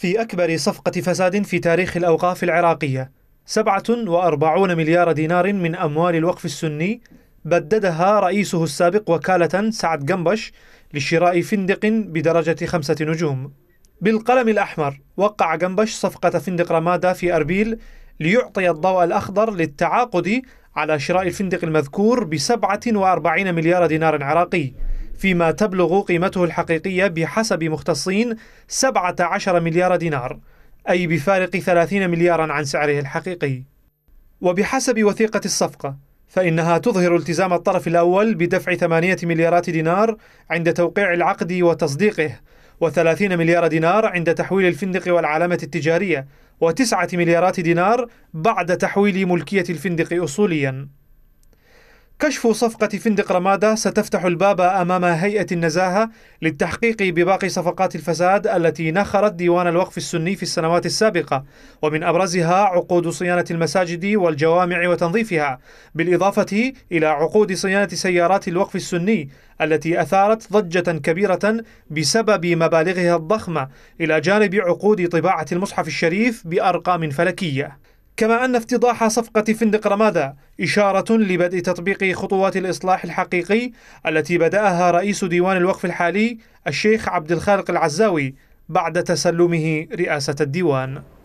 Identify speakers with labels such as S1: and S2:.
S1: في أكبر صفقة فساد في تاريخ الأوقاف العراقية 47 مليار دينار من أموال الوقف السني بددها رئيسه السابق وكالة سعد قنبش لشراء فندق بدرجة خمسة نجوم بالقلم الأحمر وقع قنبش صفقة فندق رمادة في أربيل ليعطي الضوء الأخضر للتعاقد على شراء الفندق المذكور ب 47 مليار دينار عراقي فيما تبلغ قيمته الحقيقية بحسب مختصين 17 مليار دينار أي بفارق 30 مليارا عن سعره الحقيقي وبحسب وثيقة الصفقة فإنها تظهر التزام الطرف الأول بدفع 8 مليارات دينار عند توقيع العقد وتصديقه و30 مليار دينار عند تحويل الفندق والعلامة التجارية و9 مليارات دينار بعد تحويل ملكية الفندق أصولياً كشف صفقة فندق رمادة ستفتح الباب أمام هيئة النزاهة للتحقيق بباقي صفقات الفساد التي نخرت ديوان الوقف السني في السنوات السابقة ومن أبرزها عقود صيانة المساجد والجوامع وتنظيفها بالإضافة إلى عقود صيانة سيارات الوقف السني التي أثارت ضجة كبيرة بسبب مبالغها الضخمة إلى جانب عقود طباعة المصحف الشريف بأرقام فلكية كما أن افتضاح صفقة فندق رمادة إشارة لبدء تطبيق خطوات الإصلاح الحقيقي التي بدأها رئيس ديوان الوقف الحالي الشيخ عبد الخالق العزاوي بعد تسلمه رئاسة الديوان